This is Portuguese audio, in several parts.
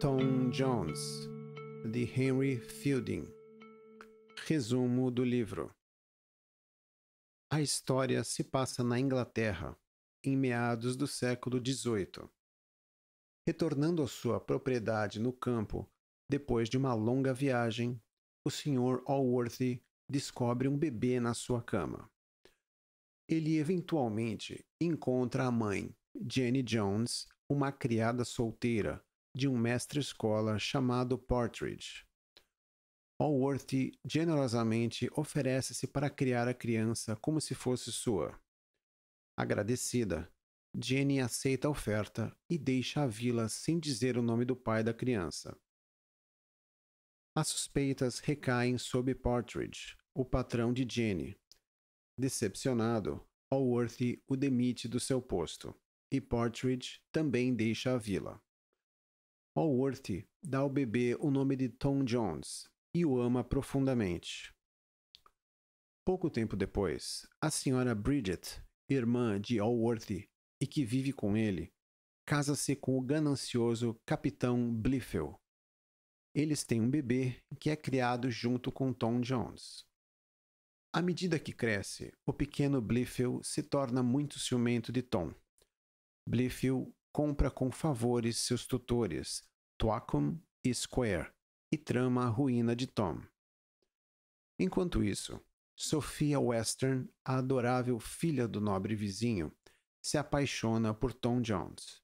Tom Jones, de Henry Fielding. Resumo do livro: A história se passa na Inglaterra, em meados do século XVIII. Retornando à sua propriedade no campo, depois de uma longa viagem, o Sr. Allworthy descobre um bebê na sua cama. Ele eventualmente encontra a mãe, Jenny Jones, uma criada solteira, de um mestre-escola chamado Partridge. Allworthy generosamente oferece-se para criar a criança como se fosse sua. Agradecida, Jenny aceita a oferta e deixa a vila sem dizer o nome do pai da criança. As suspeitas recaem sobre Partridge, o patrão de Jenny. Decepcionado, Allworthy o demite do seu posto, e Partridge também deixa a vila. Allworthy dá ao bebê o nome de Tom Jones e o ama profundamente. Pouco tempo depois, a senhora Bridget, irmã de Allworthy e que vive com ele, casa-se com o ganancioso Capitão Bliffel. Eles têm um bebê que é criado junto com Tom Jones. À medida que cresce, o pequeno Bliffel se torna muito ciumento de Tom. Bliffel compra com favores seus tutores, Twacom e Square, e trama a ruína de Tom. Enquanto isso, Sophia Western, a adorável filha do nobre vizinho, se apaixona por Tom Jones.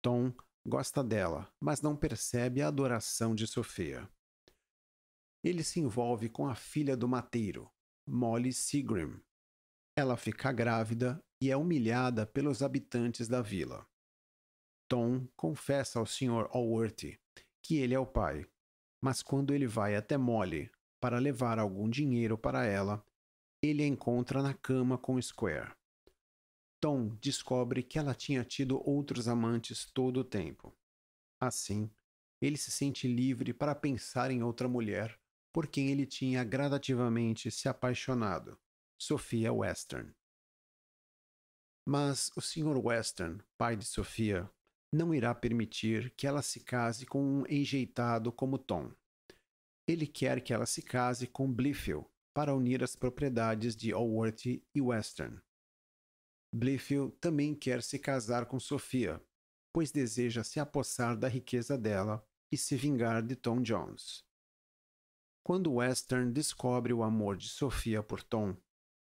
Tom gosta dela, mas não percebe a adoração de Sophia. Ele se envolve com a filha do mateiro, Molly Seagram. Ela fica grávida e é humilhada pelos habitantes da vila. Tom confessa ao Sr. Allworthy que ele é o pai, mas quando ele vai até Molly para levar algum dinheiro para ela, ele a encontra na cama com Square. Tom descobre que ela tinha tido outros amantes todo o tempo. Assim, ele se sente livre para pensar em outra mulher por quem ele tinha gradativamente se apaixonado, Sophia Western. Mas o Sr. Western, pai de Sophia, não irá permitir que ela se case com um enjeitado como Tom. Ele quer que ela se case com Blifil para unir as propriedades de Allworthy e Western. Blifil também quer se casar com Sofia, pois deseja se apossar da riqueza dela e se vingar de Tom Jones. Quando Western descobre o amor de Sofia por Tom,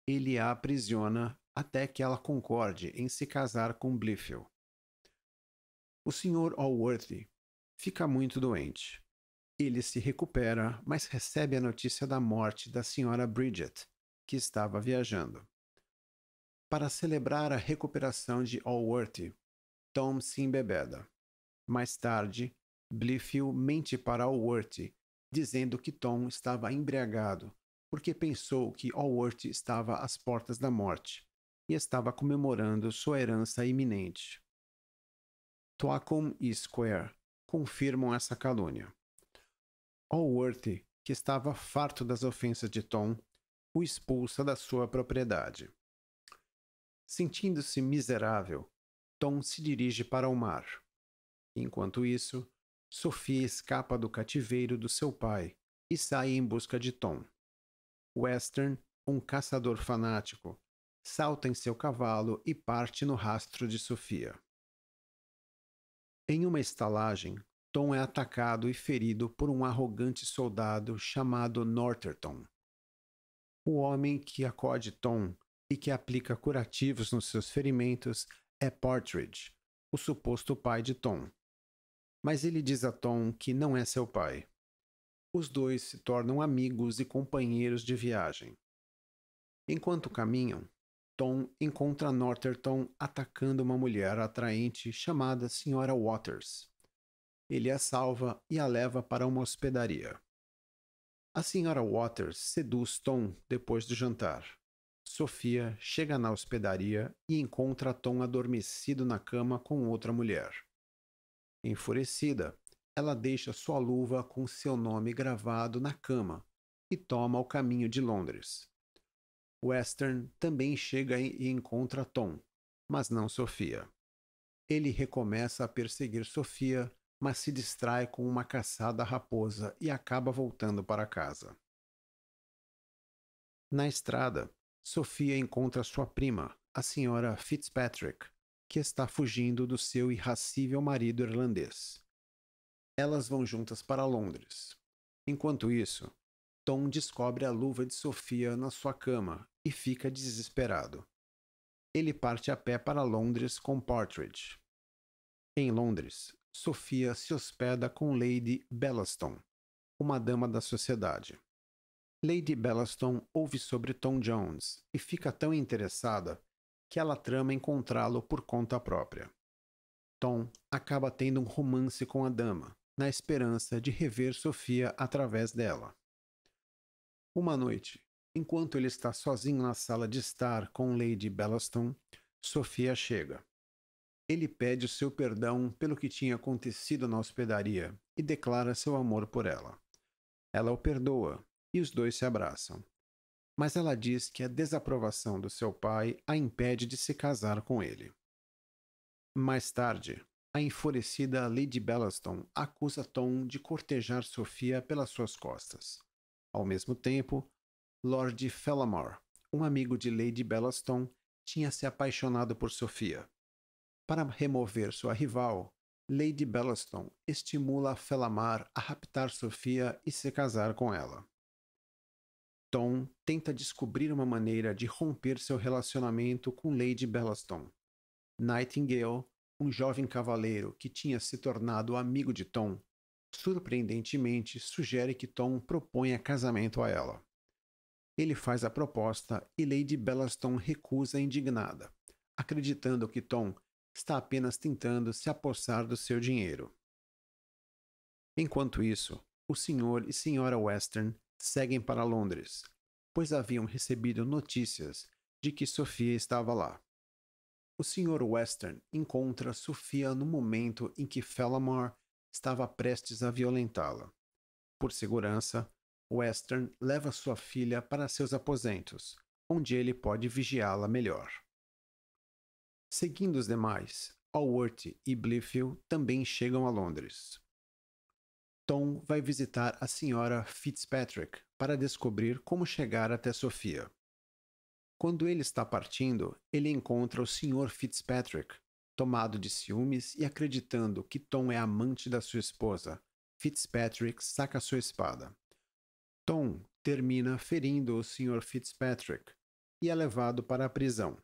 ele a aprisiona até que ela concorde em se casar com Blifil. O Sr. Allworthy fica muito doente. Ele se recupera, mas recebe a notícia da morte da Sra. Bridget, que estava viajando. Para celebrar a recuperação de Allworthy, Tom se embebeda. Mais tarde, Blifil mente para Allworthy, dizendo que Tom estava embriagado, porque pensou que Allworthy estava às portas da morte e estava comemorando sua herança iminente. Toacom e Square confirmam essa calúnia. Allworthy, que estava farto das ofensas de Tom, o expulsa da sua propriedade. Sentindo-se miserável, Tom se dirige para o mar. Enquanto isso, Sophie escapa do cativeiro do seu pai e sai em busca de Tom. Western, um caçador fanático, salta em seu cavalo e parte no rastro de Sofia. Em uma estalagem, Tom é atacado e ferido por um arrogante soldado chamado Northerton. O homem que acode Tom e que aplica curativos nos seus ferimentos é Partridge, o suposto pai de Tom. Mas ele diz a Tom que não é seu pai. Os dois se tornam amigos e companheiros de viagem. Enquanto caminham, Tom encontra Northerton atacando uma mulher atraente chamada Senhora Waters. Ele a salva e a leva para uma hospedaria. A Senhora Waters seduz Tom depois do jantar. Sofia chega na hospedaria e encontra Tom adormecido na cama com outra mulher. Enfurecida, ela deixa sua luva com seu nome gravado na cama e toma o caminho de Londres. Western também chega e encontra Tom, mas não Sofia. Ele recomeça a perseguir Sofia, mas se distrai com uma caçada à raposa e acaba voltando para casa. Na estrada, Sofia encontra sua prima, a senhora Fitzpatrick, que está fugindo do seu irracível marido irlandês. Elas vão juntas para Londres. Enquanto isso, Tom descobre a luva de Sofia na sua cama e fica desesperado. Ele parte a pé para Londres com Partridge. Em Londres, Sofia se hospeda com Lady Bellaston, uma dama da sociedade. Lady Bellaston ouve sobre Tom Jones e fica tão interessada que ela trama encontrá-lo por conta própria. Tom acaba tendo um romance com a dama, na esperança de rever Sofia através dela. Uma noite, Enquanto ele está sozinho na sala de estar com Lady Bellaston, Sofia chega. Ele pede o seu perdão pelo que tinha acontecido na hospedaria e declara seu amor por ela. Ela o perdoa e os dois se abraçam. Mas ela diz que a desaprovação do seu pai a impede de se casar com ele. Mais tarde, a enfurecida Lady Bellaston acusa Tom de cortejar Sofia pelas suas costas. Ao mesmo tempo, Lord Fellamar, um amigo de Lady Bellaston, tinha se apaixonado por Sofia. Para remover sua rival, Lady Bellaston estimula Fellamar a raptar Sofia e se casar com ela. Tom tenta descobrir uma maneira de romper seu relacionamento com Lady Bellaston. Nightingale, um jovem cavaleiro que tinha se tornado amigo de Tom, surpreendentemente sugere que Tom proponha casamento a ela. Ele faz a proposta e Lady Bellaston recusa indignada, acreditando que Tom está apenas tentando se apossar do seu dinheiro. Enquanto isso, o senhor e senhora Western seguem para Londres, pois haviam recebido notícias de que Sofia estava lá. O senhor Western encontra Sofia no momento em que Fellamar estava prestes a violentá-la. Por segurança, Western leva sua filha para seus aposentos, onde ele pode vigiá-la melhor. Seguindo os demais, Alworth e Blifil também chegam a Londres. Tom vai visitar a senhora Fitzpatrick para descobrir como chegar até Sofia. Quando ele está partindo, ele encontra o Sr. Fitzpatrick, tomado de ciúmes e acreditando que Tom é amante da sua esposa. Fitzpatrick saca sua espada. Tom termina ferindo o Sr. Fitzpatrick e é levado para a prisão.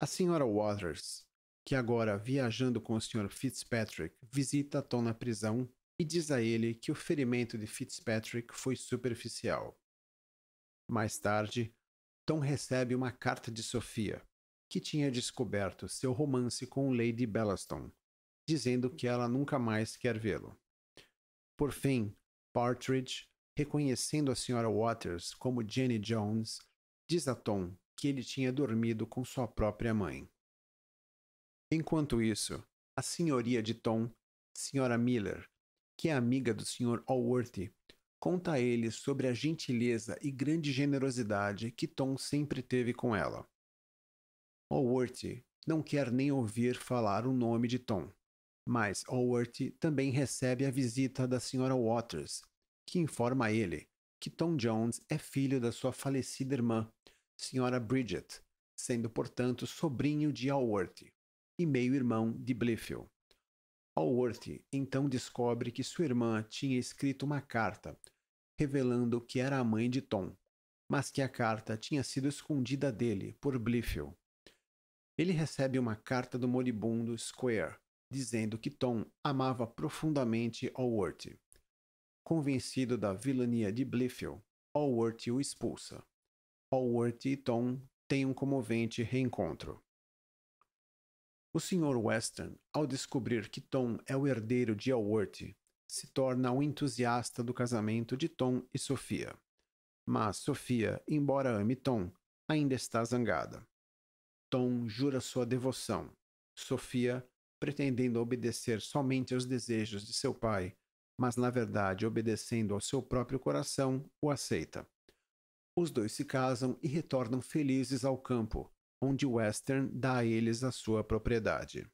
A Sra. Waters, que agora viajando com o Sr. Fitzpatrick, visita Tom na prisão e diz a ele que o ferimento de Fitzpatrick foi superficial. Mais tarde, Tom recebe uma carta de Sofia, que tinha descoberto seu romance com Lady Bellaston, dizendo que ela nunca mais quer vê-lo. Por fim, Partridge reconhecendo a Sra. Waters como Jenny Jones, diz a Tom que ele tinha dormido com sua própria mãe. Enquanto isso, a senhoria de Tom, Sra. Miller, que é amiga do Sr. Allworthy, conta a ele sobre a gentileza e grande generosidade que Tom sempre teve com ela. Allworthy não quer nem ouvir falar o nome de Tom, mas Allworthy também recebe a visita da Sra. Waters que informa a ele que Tom Jones é filho da sua falecida irmã, Sra. Bridget, sendo, portanto, sobrinho de Alworthy e meio-irmão de Blifil. Alworthy então descobre que sua irmã tinha escrito uma carta, revelando que era a mãe de Tom, mas que a carta tinha sido escondida dele por Blifil. Ele recebe uma carta do moribundo Square, dizendo que Tom amava profundamente Alworthy. Convencido da vilania de Blifil, Allworthy o expulsa. Allworthy e então, Tom têm um comovente reencontro. O Sr. Western, ao descobrir que Tom é o herdeiro de Allworthy, se torna um entusiasta do casamento de Tom e Sofia. Mas Sofia, embora ame Tom, ainda está zangada. Tom jura sua devoção. Sofia, pretendendo obedecer somente aos desejos de seu pai, mas na verdade, obedecendo ao seu próprio coração, o aceita. Os dois se casam e retornam felizes ao campo, onde Western dá a eles a sua propriedade.